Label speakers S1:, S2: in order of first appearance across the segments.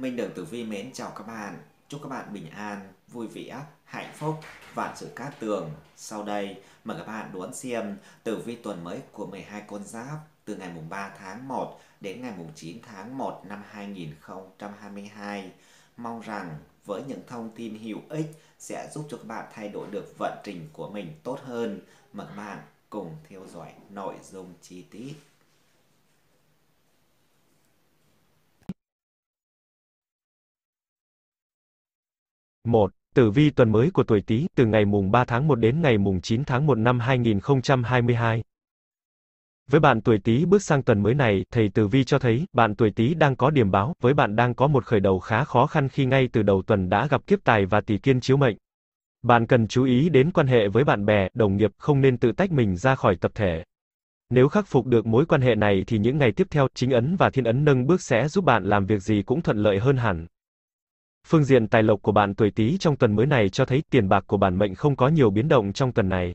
S1: Minh Đường Tử Vi mến chào các bạn. Chúc các bạn bình an, vui vẻ, hạnh phúc, vạn sự cát tường. Sau đây, mời các bạn đón xem tử vi tuần mới của 12 con giáp từ ngày mùng 3 tháng 1 đến ngày mùng 9 tháng 1 năm 2022. Mong rằng với những thông tin hữu ích sẽ giúp cho các bạn thay đổi được vận trình của mình tốt hơn. Mời các bạn cùng theo dõi nội dung chi tiết. 1. Tử vi tuần mới của tuổi Tý, từ ngày mùng 3 tháng 1 đến ngày mùng 9 tháng 1 năm 2022. Với bạn tuổi Tý bước sang tuần mới này, thầy Tử vi cho thấy, bạn tuổi Tý đang có điểm báo, với bạn đang có một khởi đầu khá khó khăn khi ngay từ đầu tuần đã gặp kiếp tài và tỷ kiên chiếu mệnh. Bạn cần chú ý đến quan hệ với bạn bè, đồng nghiệp, không nên tự tách mình ra khỏi tập thể. Nếu khắc phục được mối quan hệ này thì những ngày tiếp theo, chính ấn và thiên ấn nâng bước sẽ giúp bạn làm việc gì cũng thuận lợi hơn hẳn. Phương diện tài lộc của bạn tuổi Tý trong tuần mới này cho thấy tiền bạc của bản mệnh không có nhiều biến động trong tuần này.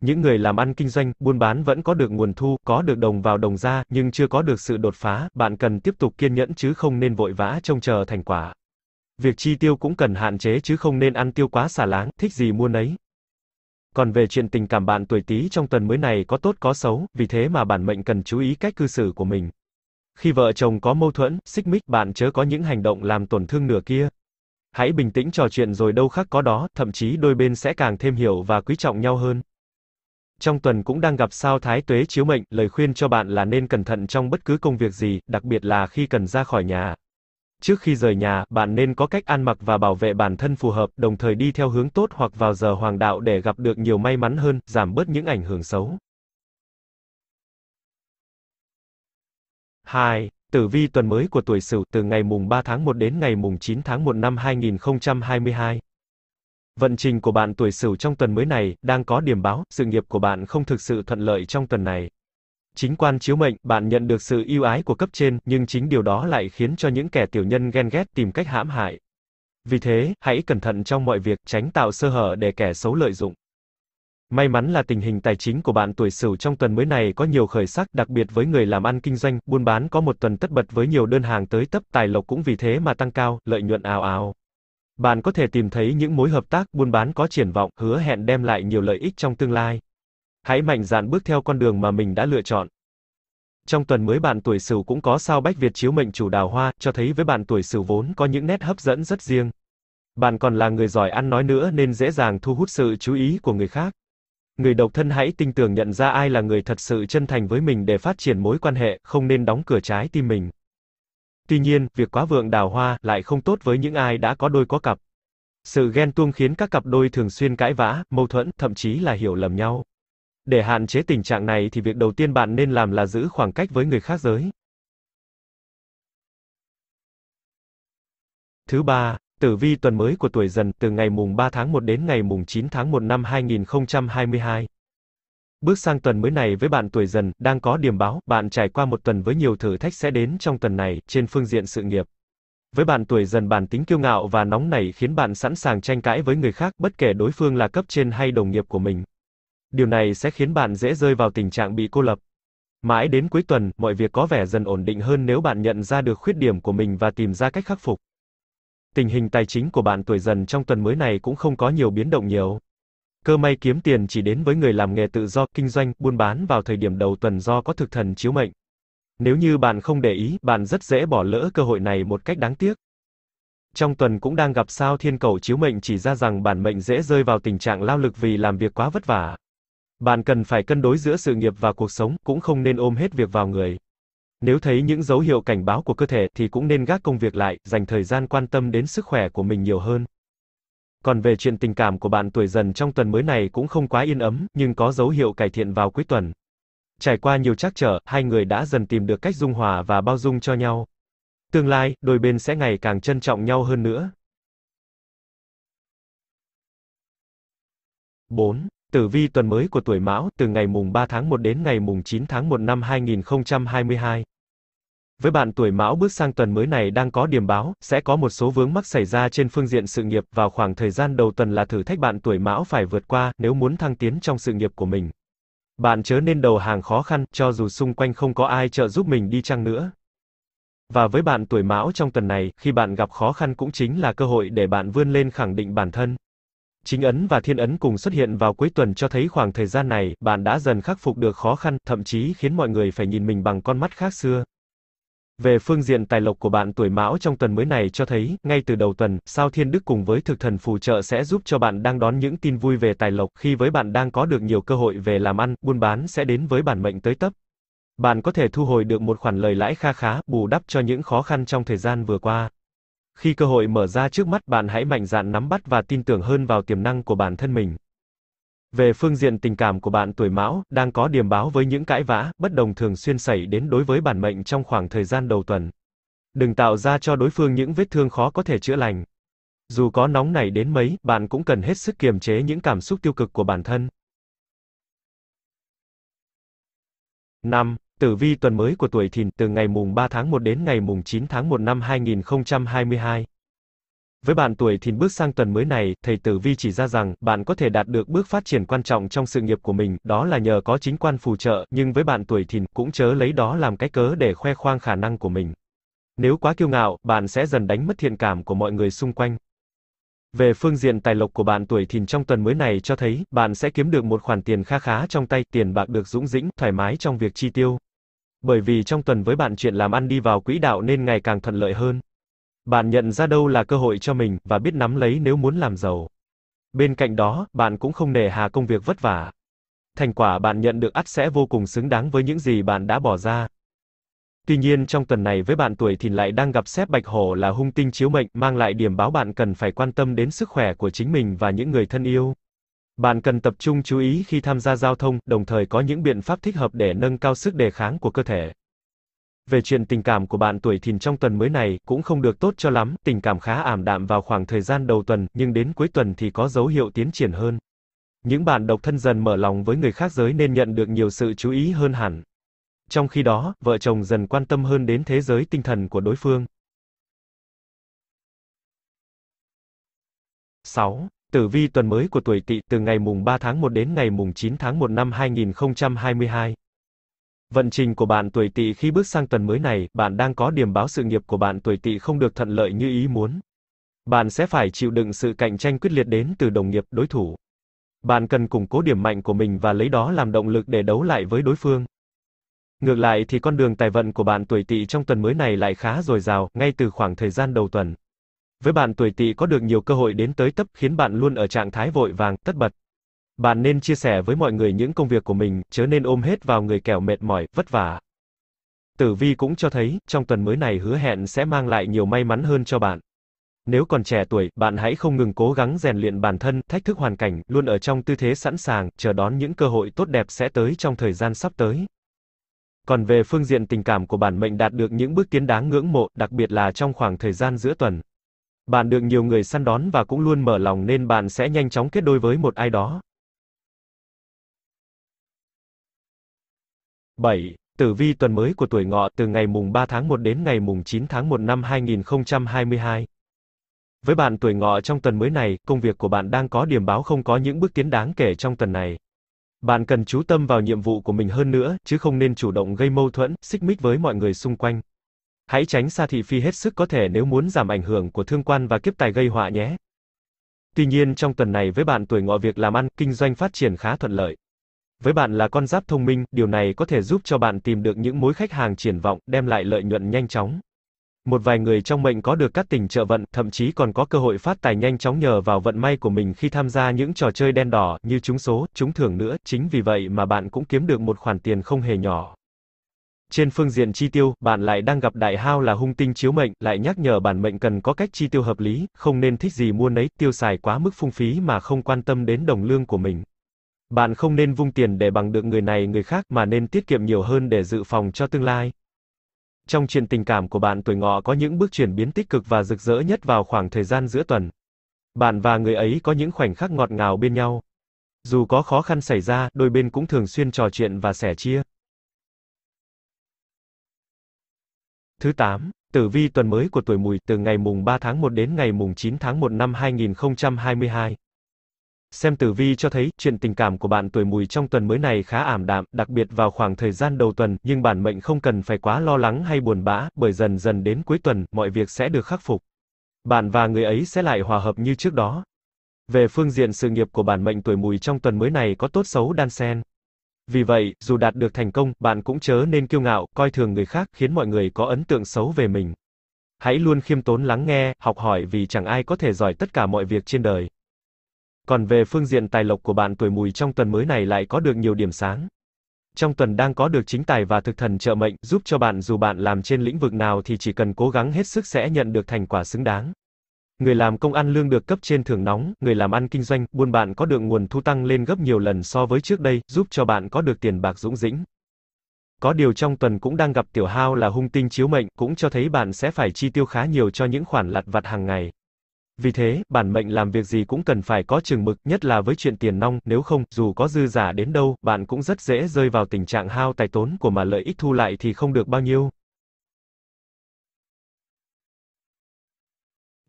S1: Những người làm ăn kinh doanh, buôn bán vẫn có được nguồn thu, có được đồng vào đồng ra, nhưng chưa có được sự đột phá, bạn cần tiếp tục kiên nhẫn chứ không nên vội vã trông chờ thành quả. Việc chi tiêu cũng cần hạn chế chứ không nên ăn tiêu quá xả láng, thích gì mua nấy. Còn về chuyện tình cảm bạn tuổi Tý trong tuần mới này có tốt có xấu, vì thế mà bản mệnh cần chú ý cách cư xử của mình. Khi vợ chồng có mâu thuẫn, xích mích, bạn chớ có những hành động làm tổn thương nửa kia, hãy bình tĩnh trò chuyện rồi đâu khác có đó, thậm chí đôi bên sẽ càng thêm hiểu và quý trọng nhau hơn. Trong tuần cũng đang gặp sao thái tuế chiếu mệnh, lời khuyên cho bạn là nên cẩn thận trong bất cứ công việc gì, đặc biệt là khi cần ra khỏi nhà. Trước khi rời nhà, bạn nên có cách ăn mặc và bảo vệ bản thân phù hợp, đồng thời đi theo hướng tốt hoặc vào giờ hoàng đạo để gặp được nhiều may mắn hơn, giảm bớt những ảnh hưởng xấu. 2. Tử vi tuần mới của tuổi Sửu từ ngày mùng 3 tháng 1 đến ngày mùng 9 tháng 1 năm 2022. Vận trình của bạn tuổi Sửu trong tuần mới này đang có điểm báo, sự nghiệp của bạn không thực sự thuận lợi trong tuần này. Chính quan chiếu mệnh, bạn nhận được sự yêu ái của cấp trên, nhưng chính điều đó lại khiến cho những kẻ tiểu nhân ghen ghét tìm cách hãm hại. Vì thế, hãy cẩn thận trong mọi việc, tránh tạo sơ hở để kẻ xấu lợi dụng. May mắn là tình hình tài chính của bạn tuổi Sửu trong tuần mới này có nhiều khởi sắc, đặc biệt với người làm ăn kinh doanh, buôn bán có một tuần tất bật với nhiều đơn hàng tới tấp, tài lộc cũng vì thế mà tăng cao, lợi nhuận ào ào. Bạn có thể tìm thấy những mối hợp tác buôn bán có triển vọng, hứa hẹn đem lại nhiều lợi ích trong tương lai. Hãy mạnh dạn bước theo con đường mà mình đã lựa chọn. Trong tuần mới bạn tuổi Sửu cũng có sao Bách Việt chiếu mệnh chủ đào hoa, cho thấy với bạn tuổi Sửu vốn có những nét hấp dẫn rất riêng. Bạn còn là người giỏi ăn nói nữa nên dễ dàng thu hút sự chú ý của người khác. Người độc thân hãy tinh tưởng nhận ra ai là người thật sự chân thành với mình để phát triển mối quan hệ, không nên đóng cửa trái tim mình. Tuy nhiên, việc quá vượng đào hoa lại không tốt với những ai đã có đôi có cặp. Sự ghen tuông khiến các cặp đôi thường xuyên cãi vã, mâu thuẫn, thậm chí là hiểu lầm nhau. Để hạn chế tình trạng này thì việc đầu tiên bạn nên làm là giữ khoảng cách với người khác giới. Thứ ba, Tử vi tuần mới của tuổi dần từ ngày mùng 3 tháng 1 đến ngày mùng 9 tháng 1 năm 2022. Bước sang tuần mới này với bạn tuổi dần, đang có điểm báo, bạn trải qua một tuần với nhiều thử thách sẽ đến trong tuần này, trên phương diện sự nghiệp. Với bạn tuổi dần bản tính kiêu ngạo và nóng nảy khiến bạn sẵn sàng tranh cãi với người khác, bất kể đối phương là cấp trên hay đồng nghiệp của mình. Điều này sẽ khiến bạn dễ rơi vào tình trạng bị cô lập. Mãi đến cuối tuần, mọi việc có vẻ dần ổn định hơn nếu bạn nhận ra được khuyết điểm của mình và tìm ra cách khắc phục tình hình tài chính của bạn tuổi dần trong tuần mới này cũng không có nhiều biến động nhiều. Cơ may kiếm tiền chỉ đến với người làm nghề tự do, kinh doanh, buôn bán vào thời điểm đầu tuần do có thực thần chiếu mệnh. Nếu như bạn không để ý, bạn rất dễ bỏ lỡ cơ hội này một cách đáng tiếc. Trong tuần cũng đang gặp sao thiên cầu chiếu mệnh chỉ ra rằng bản mệnh dễ rơi vào tình trạng lao lực vì làm việc quá vất vả. Bạn cần phải cân đối giữa sự nghiệp và cuộc sống, cũng không nên ôm hết việc vào người. Nếu thấy những dấu hiệu cảnh báo của cơ thể thì cũng nên gác công việc lại, dành thời gian quan tâm đến sức khỏe của mình nhiều hơn. Còn về chuyện tình cảm của bạn tuổi dần trong tuần mới này cũng không quá yên ấm, nhưng có dấu hiệu cải thiện vào cuối tuần. Trải qua nhiều trắc trở, hai người đã dần tìm được cách dung hòa và bao dung cho nhau. Tương lai, đôi bên sẽ ngày càng trân trọng nhau hơn nữa. 4. Tử vi tuần mới của tuổi Mão từ ngày mùng 3 tháng 1 đến ngày mùng 9 tháng 1 năm 2022. Với bạn tuổi Mão bước sang tuần mới này đang có điểm báo, sẽ có một số vướng mắc xảy ra trên phương diện sự nghiệp vào khoảng thời gian đầu tuần là thử thách bạn tuổi Mão phải vượt qua nếu muốn thăng tiến trong sự nghiệp của mình. Bạn chớ nên đầu hàng khó khăn, cho dù xung quanh không có ai trợ giúp mình đi chăng nữa. Và với bạn tuổi Mão trong tuần này, khi bạn gặp khó khăn cũng chính là cơ hội để bạn vươn lên khẳng định bản thân. Chính ấn và thiên ấn cùng xuất hiện vào cuối tuần cho thấy khoảng thời gian này, bạn đã dần khắc phục được khó khăn, thậm chí khiến mọi người phải nhìn mình bằng con mắt khác xưa. Về phương diện tài lộc của bạn tuổi mão trong tuần mới này cho thấy, ngay từ đầu tuần, sao thiên đức cùng với thực thần phù trợ sẽ giúp cho bạn đang đón những tin vui về tài lộc khi với bạn đang có được nhiều cơ hội về làm ăn, buôn bán sẽ đến với bản mệnh tới tấp. Bạn có thể thu hồi được một khoản lời lãi kha khá, bù đắp cho những khó khăn trong thời gian vừa qua. Khi cơ hội mở ra trước mắt bạn hãy mạnh dạn nắm bắt và tin tưởng hơn vào tiềm năng của bản thân mình. Về phương diện tình cảm của bạn tuổi Mão, đang có điểm báo với những cãi vã, bất đồng thường xuyên xảy đến đối với bản mệnh trong khoảng thời gian đầu tuần. Đừng tạo ra cho đối phương những vết thương khó có thể chữa lành. Dù có nóng nảy đến mấy, bạn cũng cần hết sức kiềm chế những cảm xúc tiêu cực của bản thân. 5. Tử vi tuần mới của tuổi Thìn từ ngày mùng 3 tháng 1 đến ngày mùng 9 tháng 1 năm 2022. Với bạn tuổi Thìn bước sang tuần mới này, thầy Tử vi chỉ ra rằng bạn có thể đạt được bước phát triển quan trọng trong sự nghiệp của mình, đó là nhờ có chính quan phù trợ, nhưng với bạn tuổi Thìn cũng chớ lấy đó làm cái cớ để khoe khoang khả năng của mình. Nếu quá kiêu ngạo, bạn sẽ dần đánh mất thiện cảm của mọi người xung quanh. Về phương diện tài lộc của bạn tuổi Thìn trong tuần mới này cho thấy, bạn sẽ kiếm được một khoản tiền kha khá trong tay, tiền bạc được dũng dĩnh, thoải mái trong việc chi tiêu, bởi vì trong tuần với bạn chuyện làm ăn đi vào quỹ đạo nên ngày càng thuận lợi hơn. Bạn nhận ra đâu là cơ hội cho mình và biết nắm lấy nếu muốn làm giàu. Bên cạnh đó, bạn cũng không nề hà công việc vất vả. Thành quả bạn nhận được ắt sẽ vô cùng xứng đáng với những gì bạn đã bỏ ra. Tuy nhiên trong tuần này với bạn tuổi thìn lại đang gặp xếp bạch hổ là hung tinh chiếu mệnh, mang lại điểm báo bạn cần phải quan tâm đến sức khỏe của chính mình và những người thân yêu. Bạn cần tập trung chú ý khi tham gia giao thông, đồng thời có những biện pháp thích hợp để nâng cao sức đề kháng của cơ thể. Về chuyện tình cảm của bạn tuổi thìn trong tuần mới này cũng không được tốt cho lắm, tình cảm khá ảm đạm vào khoảng thời gian đầu tuần, nhưng đến cuối tuần thì có dấu hiệu tiến triển hơn. Những bạn độc thân dần mở lòng với người khác giới nên nhận được nhiều sự chú ý hơn hẳn. Trong khi đó, vợ chồng dần quan tâm hơn đến thế giới tinh thần của đối phương. 6. Tử vi tuần mới của tuổi Tỵ từ ngày mùng 3 tháng 1 đến ngày mùng 9 tháng 1 năm 2022. Vận trình của bạn tuổi Tỵ khi bước sang tuần mới này, bạn đang có điểm báo sự nghiệp của bạn tuổi Tỵ không được thuận lợi như ý muốn. Bạn sẽ phải chịu đựng sự cạnh tranh quyết liệt đến từ đồng nghiệp, đối thủ. Bạn cần củng cố điểm mạnh của mình và lấy đó làm động lực để đấu lại với đối phương. Ngược lại thì con đường tài vận của bạn tuổi Tỵ trong tuần mới này lại khá dồi dào, ngay từ khoảng thời gian đầu tuần. Với bạn tuổi tỵ có được nhiều cơ hội đến tới tấp khiến bạn luôn ở trạng thái vội vàng, tất bật. Bạn nên chia sẻ với mọi người những công việc của mình, chớ nên ôm hết vào người kẻo mệt mỏi, vất vả. Tử vi cũng cho thấy, trong tuần mới này hứa hẹn sẽ mang lại nhiều may mắn hơn cho bạn. Nếu còn trẻ tuổi, bạn hãy không ngừng cố gắng rèn luyện bản thân, thách thức hoàn cảnh, luôn ở trong tư thế sẵn sàng, chờ đón những cơ hội tốt đẹp sẽ tới trong thời gian sắp tới. Còn về phương diện tình cảm của bản mệnh đạt được những bước tiến đáng ngưỡng mộ, đặc biệt là trong khoảng thời gian giữa tuần. Bạn được nhiều người săn đón và cũng luôn mở lòng nên bạn sẽ nhanh chóng kết đôi với một ai đó. 7. Tử vi tuần mới của tuổi ngọ từ ngày mùng 3 tháng 1 đến ngày mùng 9 tháng 1 năm 2022. Với bạn tuổi ngọ trong tuần mới này, công việc của bạn đang có điểm báo không có những bước tiến đáng kể trong tuần này. Bạn cần chú tâm vào nhiệm vụ của mình hơn nữa, chứ không nên chủ động gây mâu thuẫn, xích mích với mọi người xung quanh. Hãy tránh xa thị phi hết sức có thể nếu muốn giảm ảnh hưởng của thương quan và kiếp tài gây họa nhé. Tuy nhiên trong tuần này với bạn tuổi ngọ việc làm ăn, kinh doanh phát triển khá thuận lợi. Với bạn là con giáp thông minh, điều này có thể giúp cho bạn tìm được những mối khách hàng triển vọng, đem lại lợi nhuận nhanh chóng. Một vài người trong mệnh có được các tình trợ vận, thậm chí còn có cơ hội phát tài nhanh chóng nhờ vào vận may của mình khi tham gia những trò chơi đen đỏ như trúng số, trúng thưởng nữa, chính vì vậy mà bạn cũng kiếm được một khoản tiền không hề nhỏ. Trên phương diện chi tiêu, bạn lại đang gặp đại hao là hung tinh chiếu mệnh, lại nhắc nhở bản mệnh cần có cách chi tiêu hợp lý, không nên thích gì mua nấy, tiêu xài quá mức phung phí mà không quan tâm đến đồng lương của mình. Bạn không nên vung tiền để bằng được người này người khác mà nên tiết kiệm nhiều hơn để dự phòng cho tương lai. Trong chuyện tình cảm của bạn tuổi ngọ có những bước chuyển biến tích cực và rực rỡ nhất vào khoảng thời gian giữa tuần. Bạn và người ấy có những khoảnh khắc ngọt ngào bên nhau. Dù có khó khăn xảy ra, đôi bên cũng thường xuyên trò chuyện và sẻ chia. Thứ 8, tử vi tuần mới của tuổi mùi từ ngày mùng 3 tháng 1 đến ngày mùng 9 tháng 1 năm 2022. Xem tử vi cho thấy, chuyện tình cảm của bạn tuổi mùi trong tuần mới này khá ảm đạm, đặc biệt vào khoảng thời gian đầu tuần, nhưng bản mệnh không cần phải quá lo lắng hay buồn bã, bởi dần dần đến cuối tuần, mọi việc sẽ được khắc phục. Bạn và người ấy sẽ lại hòa hợp như trước đó. Về phương diện sự nghiệp của bản mệnh tuổi mùi trong tuần mới này có tốt xấu đan xen. Vì vậy, dù đạt được thành công, bạn cũng chớ nên kiêu ngạo, coi thường người khác, khiến mọi người có ấn tượng xấu về mình. Hãy luôn khiêm tốn lắng nghe, học hỏi vì chẳng ai có thể giỏi tất cả mọi việc trên đời. Còn về phương diện tài lộc của bạn tuổi mùi trong tuần mới này lại có được nhiều điểm sáng. Trong tuần đang có được chính tài và thực thần trợ mệnh, giúp cho bạn dù bạn làm trên lĩnh vực nào thì chỉ cần cố gắng hết sức sẽ nhận được thành quả xứng đáng. Người làm công ăn lương được cấp trên thưởng nóng, người làm ăn kinh doanh, buôn bạn có được nguồn thu tăng lên gấp nhiều lần so với trước đây, giúp cho bạn có được tiền bạc dũng dĩnh. Có điều trong tuần cũng đang gặp tiểu hao là hung tinh chiếu mệnh, cũng cho thấy bạn sẽ phải chi tiêu khá nhiều cho những khoản lặt vặt hàng ngày. Vì thế, bản mệnh làm việc gì cũng cần phải có chừng mực, nhất là với chuyện tiền nong, nếu không, dù có dư giả đến đâu, bạn cũng rất dễ rơi vào tình trạng hao tài tốn của mà lợi ích thu lại thì không được bao nhiêu.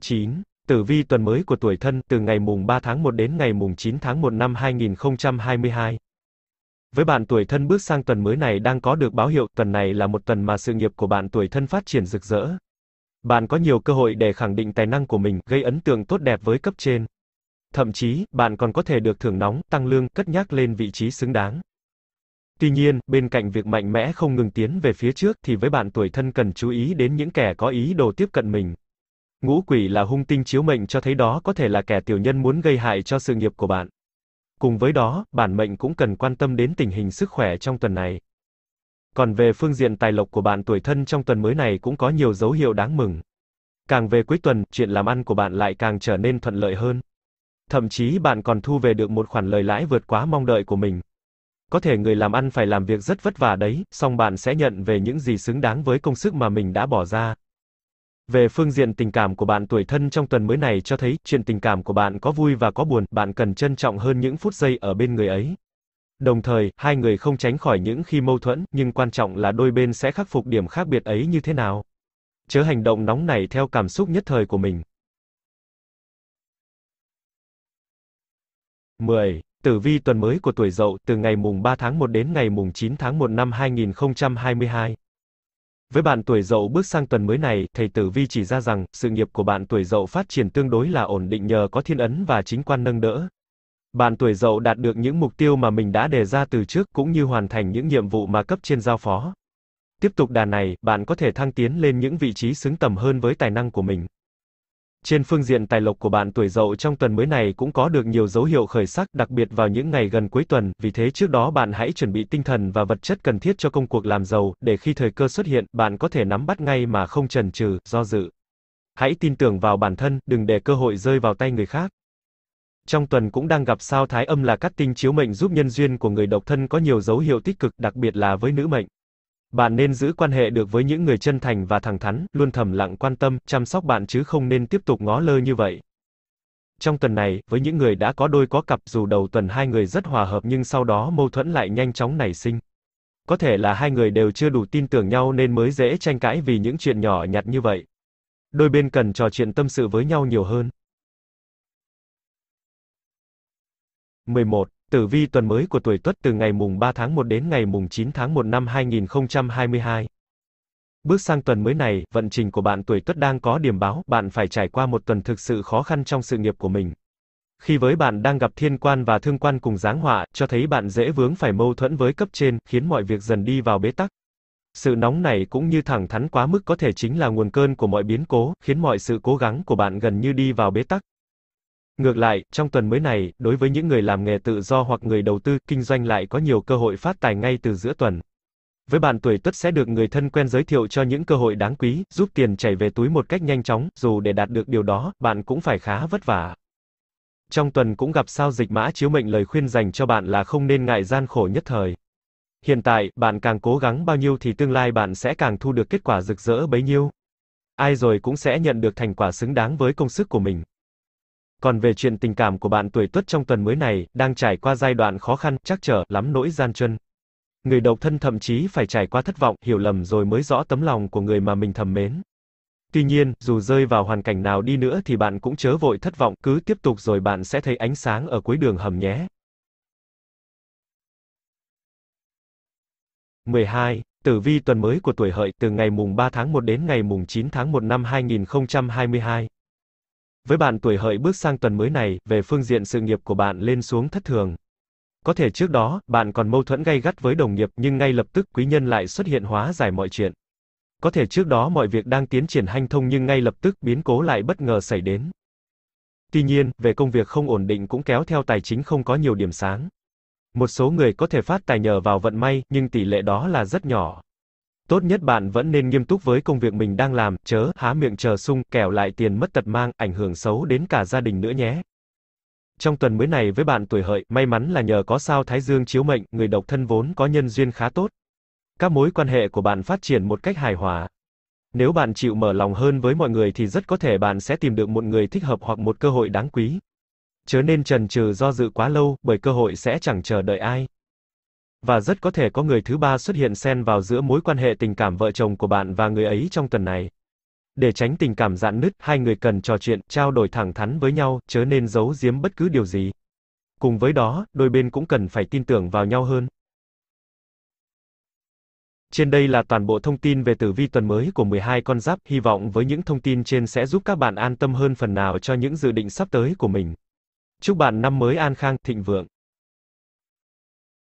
S1: 9. Tử vi tuần mới của tuổi thân từ ngày mùng 3 tháng 1 đến ngày mùng 9 tháng 1 năm 2022. Với bạn tuổi thân bước sang tuần mới này đang có được báo hiệu tuần này là một tuần mà sự nghiệp của bạn tuổi thân phát triển rực rỡ. Bạn có nhiều cơ hội để khẳng định tài năng của mình, gây ấn tượng tốt đẹp với cấp trên. Thậm chí, bạn còn có thể được thưởng nóng, tăng lương, cất nhắc lên vị trí xứng đáng. Tuy nhiên, bên cạnh việc mạnh mẽ không ngừng tiến về phía trước thì với bạn tuổi thân cần chú ý đến những kẻ có ý đồ tiếp cận mình. Ngũ quỷ là hung tinh chiếu mệnh cho thấy đó có thể là kẻ tiểu nhân muốn gây hại cho sự nghiệp của bạn. Cùng với đó, bản mệnh cũng cần quan tâm đến tình hình sức khỏe trong tuần này. Còn về phương diện tài lộc của bạn tuổi thân trong tuần mới này cũng có nhiều dấu hiệu đáng mừng. Càng về cuối tuần, chuyện làm ăn của bạn lại càng trở nên thuận lợi hơn. Thậm chí bạn còn thu về được một khoản lời lãi vượt quá mong đợi của mình. Có thể người làm ăn phải làm việc rất vất vả đấy, song bạn sẽ nhận về những gì xứng đáng với công sức mà mình đã bỏ ra. Về phương diện tình cảm của bạn tuổi thân trong tuần mới này cho thấy, chuyện tình cảm của bạn có vui và có buồn, bạn cần trân trọng hơn những phút giây ở bên người ấy. Đồng thời, hai người không tránh khỏi những khi mâu thuẫn, nhưng quan trọng là đôi bên sẽ khắc phục điểm khác biệt ấy như thế nào. Chớ hành động nóng nảy theo cảm xúc nhất thời của mình. 10. Tử vi tuần mới của tuổi Dậu từ ngày mùng 3 tháng 1 đến ngày mùng 9 tháng 1 năm 2022. Với bạn tuổi dậu bước sang tuần mới này, thầy Tử Vi chỉ ra rằng, sự nghiệp của bạn tuổi dậu phát triển tương đối là ổn định nhờ có thiên ấn và chính quan nâng đỡ. Bạn tuổi dậu đạt được những mục tiêu mà mình đã đề ra từ trước cũng như hoàn thành những nhiệm vụ mà cấp trên giao phó. Tiếp tục đà này, bạn có thể thăng tiến lên những vị trí xứng tầm hơn với tài năng của mình. Trên phương diện tài lộc của bạn tuổi dậu trong tuần mới này cũng có được nhiều dấu hiệu khởi sắc đặc biệt vào những ngày gần cuối tuần, vì thế trước đó bạn hãy chuẩn bị tinh thần và vật chất cần thiết cho công cuộc làm giàu, để khi thời cơ xuất hiện, bạn có thể nắm bắt ngay mà không chần chừ, do dự. Hãy tin tưởng vào bản thân, đừng để cơ hội rơi vào tay người khác. Trong tuần cũng đang gặp sao thái âm là cát tinh chiếu mệnh giúp nhân duyên của người độc thân có nhiều dấu hiệu tích cực, đặc biệt là với nữ mệnh. Bạn nên giữ quan hệ được với những người chân thành và thẳng thắn, luôn thầm lặng quan tâm, chăm sóc bạn chứ không nên tiếp tục ngó lơ như vậy. Trong tuần này, với những người đã có đôi có cặp, dù đầu tuần hai người rất hòa hợp nhưng sau đó mâu thuẫn lại nhanh chóng nảy sinh. Có thể là hai người đều chưa đủ tin tưởng nhau nên mới dễ tranh cãi vì những chuyện nhỏ nhặt như vậy. Đôi bên cần trò chuyện tâm sự với nhau nhiều hơn. 11. Tử vi tuần mới của tuổi Tuất từ ngày mùng 3 tháng 1 đến ngày mùng 9 tháng 1 năm 2022. Bước sang tuần mới này, vận trình của bạn tuổi Tuất đang có điểm báo, bạn phải trải qua một tuần thực sự khó khăn trong sự nghiệp của mình. Khi với bạn đang gặp thiên quan và thương quan cùng giáng họa, cho thấy bạn dễ vướng phải mâu thuẫn với cấp trên, khiến mọi việc dần đi vào bế tắc. Sự nóng này cũng như thẳng thắn quá mức có thể chính là nguồn cơn của mọi biến cố, khiến mọi sự cố gắng của bạn gần như đi vào bế tắc. Ngược lại, trong tuần mới này, đối với những người làm nghề tự do hoặc người đầu tư, kinh doanh lại có nhiều cơ hội phát tài ngay từ giữa tuần. Với bạn tuổi Tuất sẽ được người thân quen giới thiệu cho những cơ hội đáng quý, giúp tiền chảy về túi một cách nhanh chóng, dù để đạt được điều đó, bạn cũng phải khá vất vả. Trong tuần cũng gặp sao dịch mã chiếu mệnh lời khuyên dành cho bạn là không nên ngại gian khổ nhất thời. Hiện tại, bạn càng cố gắng bao nhiêu thì tương lai bạn sẽ càng thu được kết quả rực rỡ bấy nhiêu. Ai rồi cũng sẽ nhận được thành quả xứng đáng với công sức của mình. Còn về chuyện tình cảm của bạn tuổi Tuất trong tuần mới này, đang trải qua giai đoạn khó khăn, chắc trở, lắm nỗi gian truân. Người độc thân thậm chí phải trải qua thất vọng, hiểu lầm rồi mới rõ tấm lòng của người mà mình thầm mến. Tuy nhiên, dù rơi vào hoàn cảnh nào đi nữa thì bạn cũng chớ vội thất vọng, cứ tiếp tục rồi bạn sẽ thấy ánh sáng ở cuối đường hầm nhé. 12. Tử vi tuần mới của tuổi hợi từ ngày mùng 3 tháng 1 đến ngày mùng 9 tháng 1 năm 2022. Với bạn tuổi hợi bước sang tuần mới này, về phương diện sự nghiệp của bạn lên xuống thất thường. Có thể trước đó, bạn còn mâu thuẫn gay gắt với đồng nghiệp, nhưng ngay lập tức quý nhân lại xuất hiện hóa giải mọi chuyện. Có thể trước đó mọi việc đang tiến triển hanh thông nhưng ngay lập tức biến cố lại bất ngờ xảy đến. Tuy nhiên, về công việc không ổn định cũng kéo theo tài chính không có nhiều điểm sáng. Một số người có thể phát tài nhờ vào vận may, nhưng tỷ lệ đó là rất nhỏ. Tốt nhất bạn vẫn nên nghiêm túc với công việc mình đang làm, chớ há miệng chờ sung, kẻo lại tiền mất tật mang, ảnh hưởng xấu đến cả gia đình nữa nhé. Trong tuần mới này với bạn tuổi hợi, may mắn là nhờ có sao Thái Dương chiếu mệnh, người độc thân vốn có nhân duyên khá tốt. Các mối quan hệ của bạn phát triển một cách hài hòa. Nếu bạn chịu mở lòng hơn với mọi người thì rất có thể bạn sẽ tìm được một người thích hợp hoặc một cơ hội đáng quý. Chớ nên trần trừ do dự quá lâu, bởi cơ hội sẽ chẳng chờ đợi ai. Và rất có thể có người thứ ba xuất hiện xen vào giữa mối quan hệ tình cảm vợ chồng của bạn và người ấy trong tuần này. Để tránh tình cảm dạn nứt, hai người cần trò chuyện, trao đổi thẳng thắn với nhau, chớ nên giấu giếm bất cứ điều gì. Cùng với đó, đôi bên cũng cần phải tin tưởng vào nhau hơn. Trên đây là toàn bộ thông tin về tử vi tuần mới của 12 con giáp, hy vọng với những thông tin trên sẽ giúp các bạn an tâm hơn phần nào cho những dự định sắp tới của mình. Chúc bạn năm mới an khang, thịnh vượng.